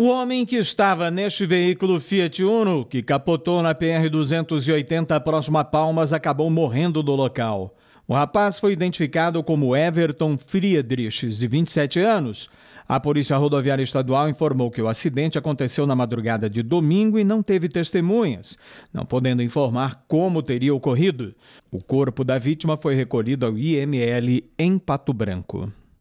O homem que estava neste veículo Fiat Uno, que capotou na PR-280 próximo a Palmas, acabou morrendo do local. O rapaz foi identificado como Everton Friedrichs, de 27 anos. A Polícia Rodoviária Estadual informou que o acidente aconteceu na madrugada de domingo e não teve testemunhas, não podendo informar como teria ocorrido. O corpo da vítima foi recolhido ao IML em Pato Branco.